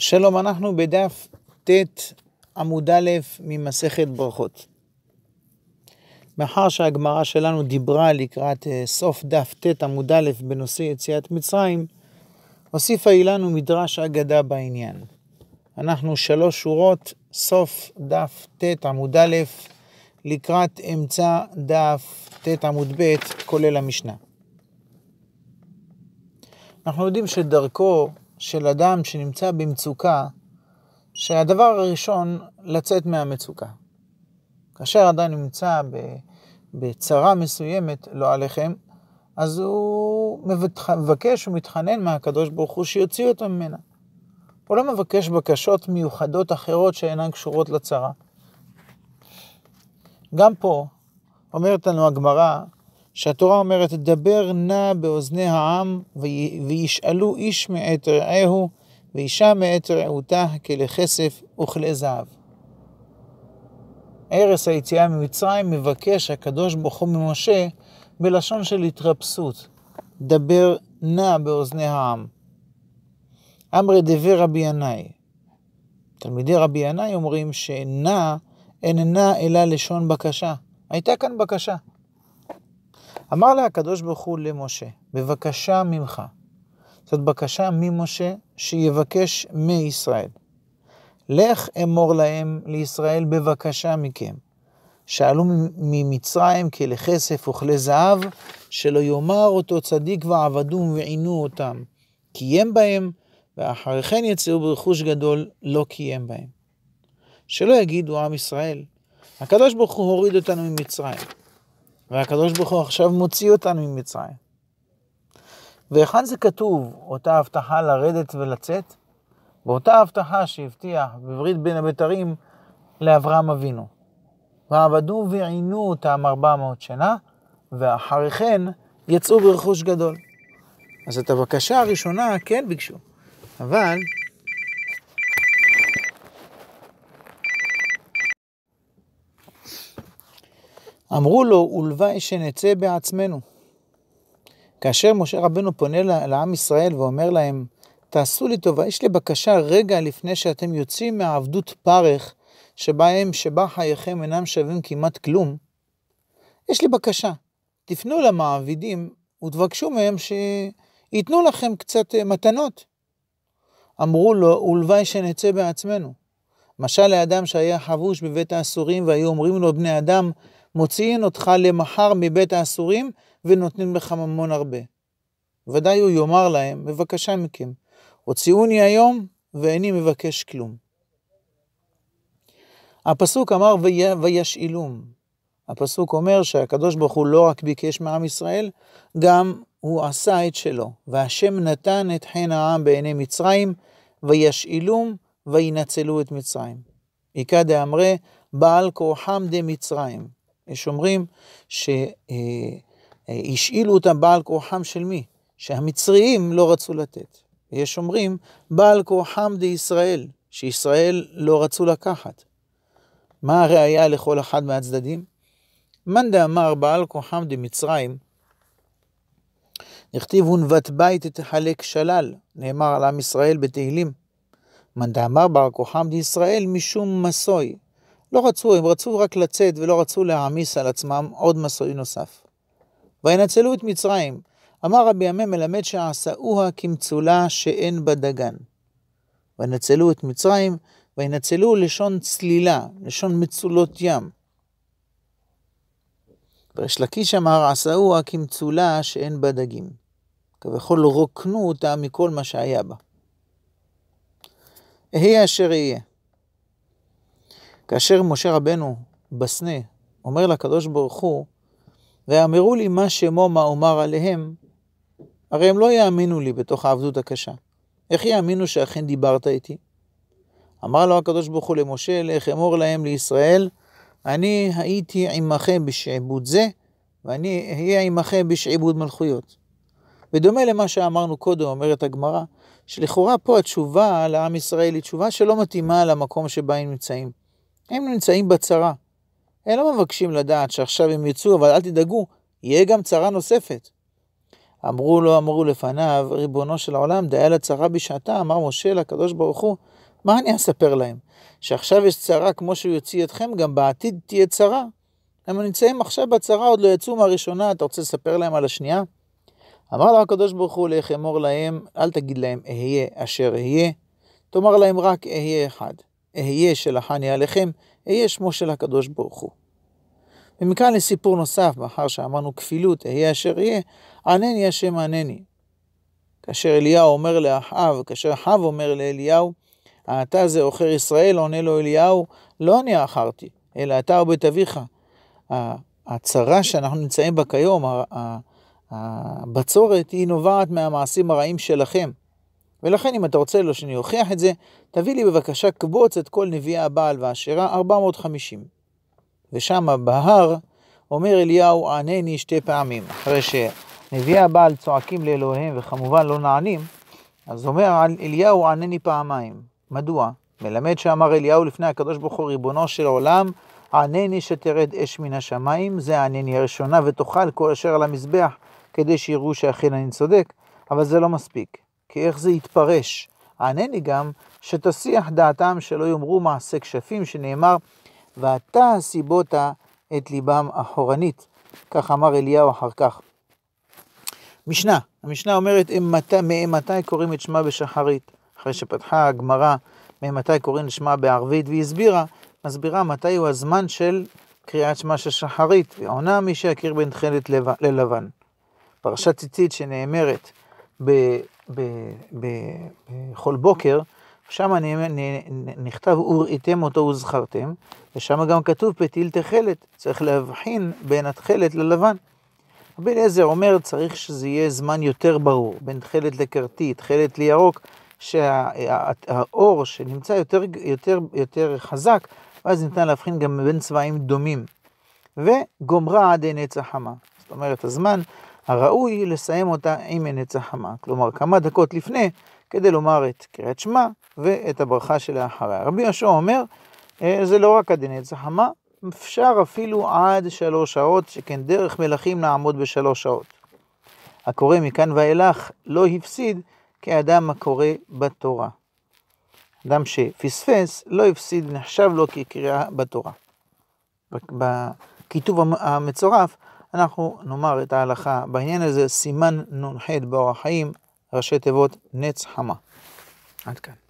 שלום, אנחנו בדף ט' עמוד א' ממסכת ברכות. מאחר שהגמרא שלנו דיברה לקראת אה, סוף דף ט' עמוד א' בנושא יציאת מצרים, הוסיפה היא לנו מדרש אגדה בעניין. אנחנו שלוש שורות, סוף דף ט' עמוד א', לקראת אמצע דף ט' עמוד ב', כולל המשנה. אנחנו יודעים שדרכו של אדם שנמצא במצוקה, שהדבר הראשון, לצאת מהמצוקה. כאשר אדם נמצא בצרה מסוימת, לא עליכם, אז הוא מבקש ומתחנן מהקדוש ברוך הוא שיוציא אותו ממנה. הוא לא מבקש בקשות מיוחדות אחרות שאינן קשורות לצרה. גם פה אומרת לנו הגמרא, שהתורה אומרת, דבר נא באוזני העם, וישאלו איש מאת רעהו, ואישה מאת רעותה, כלי כסף וכלי זהב. ערש היציאה ממצרים מבקש הקדוש ברוך הוא ממשה בלשון של התרפסות, דבר נא באוזני העם. אמרי דבי רבי ינאי. תלמידי רבי ינאי אומרים שנא איננה אלא לשון בקשה. הייתה כאן בקשה, אמר לה הקדוש ברוך הוא למשה, בבקשה ממך. זאת בקשה ממשה שיבקש מישראל. לך אמור להם לישראל בבקשה מכם. שאלו ממצרים כלי כסף וכלי זהב, שלא יאמר אותו צדיק ועבדום ועינו אותם. קיים בהם, ואחרי כן יצאו ברכוש גדול, לא קיים בהם. שלא יגידו עם ישראל, הקדוש ברוך הוא הוריד אותנו ממצרים. והקדוש ברוך הוא עכשיו מוציא אותנו ממצרים. והיכן זה כתוב, אותה הבטחה לרדת ולצאת? באותה הבטחה שהבטיח בברית בין הבתרים לאברהם אבינו. ועבדו ועינו אותם 400 שנה, ואחרי כן יצאו ברכוש גדול. אז את הבקשה הראשונה כן ביקשו, אבל אמרו לו, ולוואי שנצא בעצמנו. כאשר משה רבנו פונה לעם ישראל ואומר להם, תעשו לי טובה, יש לי בקשה רגע לפני שאתם יוצאים מהעבדות פרך, שבה הם, שבה חייכם אינם שווים כמעט כלום, יש לי בקשה, תפנו למעבידים ותבקשו מהם שייתנו לכם קצת אה, מתנות. אמרו לו, ולוואי שנצא בעצמנו. משל לאדם שהיה חבוש בבית האסורים והיו אומרים לו בני אדם, מוציאים אותך למחר מבית האסורים ונותנים לך ממון הרבה. ודאי הוא יאמר להם, בבקשה מכם, הוציאוני היום ואיני מבקש כלום. הפסוק אמר וישאילום. הפסוק אומר שהקדוש ברוך הוא לא רק ביקש מעם ישראל, גם הוא עשה את שלו. והשם נתן את חן העם בעיני מצרים, וישאילום וינצלו את מצרים. איכא דאמרי, בעל כורחם דמצרים. יש אומרים שהשאילו אה, אה, אותם בעל כורחם של מי? שהמצריים לא רצו לתת. יש אומרים, בעל כורחם ישראל, שישראל לא רצו לקחת. מה הראייה לכל אחד מהצדדים? מאן דאמר בעל כוחם מצרים, נכתיב ונבט בית תחלק שלל, נאמר על עם ישראל בתהילים. מאן דאמר בעל כוחם ישראל משום מסוי, לא רצו, הם רצו רק לצאת ולא רצו להעמיס על עצמם עוד מסוי נוסף. וינצלו את מצרים. אמר רבי ימי מלמד שעשאוה כמצולה שאין בה דגן. וינצלו את מצרים, וינצלו לשון צלילה, לשון מצולות ים. ויש לקיש אמר עשאוה כמצולה שאין בה דגים. כביכול רוקנו אותה מכל מה שהיה בה. אהיה אשר אהיה. כאשר משה רבנו בסנה אומר לקדוש ברוך הוא, ואמרו לי מה שמו מה אומר עליהם, הרי הם לא יאמינו לי בתוך העבדות הקשה. איך יאמינו שאכן דיברת איתי? אמר לו הקדוש ברוך הוא למשה, לך אמור להם לישראל, אני הייתי עמכם בשעבוד זה, ואני אהיה עמכם בשעבוד מלכויות. בדומה למה שאמרנו קודם, אומרת הגמרא, שלכאורה פה התשובה לעם ישראל היא תשובה שלא מתאימה למקום שבה הם נמצאים. הם נמצאים בצרה. הם לא מבקשים לדעת שעכשיו הם יצאו, אבל אל תדאגו, יהיה גם צרה נוספת. אמרו לו, אמרו לפניו, ריבונו של העולם, דיה לצרה בשעתה, אמר משה לקדוש ברוך הוא, מה אני אספר להם? שעכשיו יש צרה כמו שהוא יוציא אתכם, גם בעתיד תהיה צרה. הם נמצאים עכשיו בצרה, עוד לא יצאו מהראשונה, אתה רוצה לספר להם על השנייה? אמר לו הקדוש ברוך הוא, לך אמור להם, אל תגיד להם אהיה אשר אהיה, תאמר להם רק אהיה אחד. אהיה שלחני עליכם, אהיה שמו של הקדוש ברוך הוא. ומכאן לסיפור נוסף, מאחר שאמרנו כפילות, אהיה אשר אהיה, ענני השם ענני. כאשר אליהו אומר לאחאב, כאשר אחאב אומר לאליהו, אתה זה עוכר ישראל, עונה לו אליהו, לא אני אחרתי, אלא אתה ובית אביך. הצרה שאנחנו נמצאים בה כיום, הבצורת, היא נובעת מהמעשים הרעים שלכם. ולכן אם אתה רוצה לו שאני אוכיח את זה, תביא לי בבקשה קבוץ את כל נביאי הבעל והשירה 450. ושם בהר אומר אליהו ענני שתי פעמים, אחרי שנביאי הבעל צועקים לאלוהיהם וכמובן לא נענים, אז אומר אליהו ענני פעמיים. מדוע? מלמד שאמר אליהו לפני הקדוש ברוך הוא ריבונו של עולם, ענני שתרד אש מן השמיים, זה ענני הראשונה, ותאכל כל אשר על המזבח, כדי שיראו שאכן אני צודק, אבל זה לא מספיק. כי איך זה יתפרש? ענני גם שתסיח דעתם שלא יאמרו מעשה כשפים, שנאמר, ואתה סיבות את ליבם אחורנית. כך אמר אליהו אחר כך. משנה, המשנה אומרת, מאימתי קוראים את שמה בשחרית? אחרי שפתחה הגמרא, מאימתי קוראים את שמה בערבית, והיא הסבירה, מסבירה מתי הוא הזמן של קריאת שמה של שחרית, ועונה מי שיכיר בין תכלת ללבן. פרשת ציצית שנאמרת ב... בכל בוקר, שם נכתב וראיתם אותו וזכרתם, ושם גם כתוב פתיל תכלת, צריך להבחין בין התכלת ללבן. רבי אליעזר אומר, צריך שזה יהיה זמן יותר ברור, בין תכלת לכרתי, תכלת לירוק, שהאור שנמצא יותר, יותר, יותר חזק, ואז ניתן להבחין גם בין צבעים דומים. וגומרה עד עיני צחמה. זאת אומרת, הזמן הראוי לסיים אותה עם מנצח חמה, כלומר כמה דקות לפני, כדי לומר את קריאת שמע ואת הברכה שלאחריה. רבי יהושע אומר, אה, זה לא רק עד נצח חמה, אפשר אפילו עד שלוש שעות, שכן דרך מלכים נעמוד בשלוש שעות. הקורא מכאן ואילך לא הפסיד כאדם הקורא בתורה. אדם שפספס לא הפסיד, נחשב לו כקריאה בתורה. בכיתוב המצורף אנחנו נאמר את ההלכה בעניין הזה, סימן נ"ח באורח חיים, ראשי תיבות נץ חמה. עד כאן.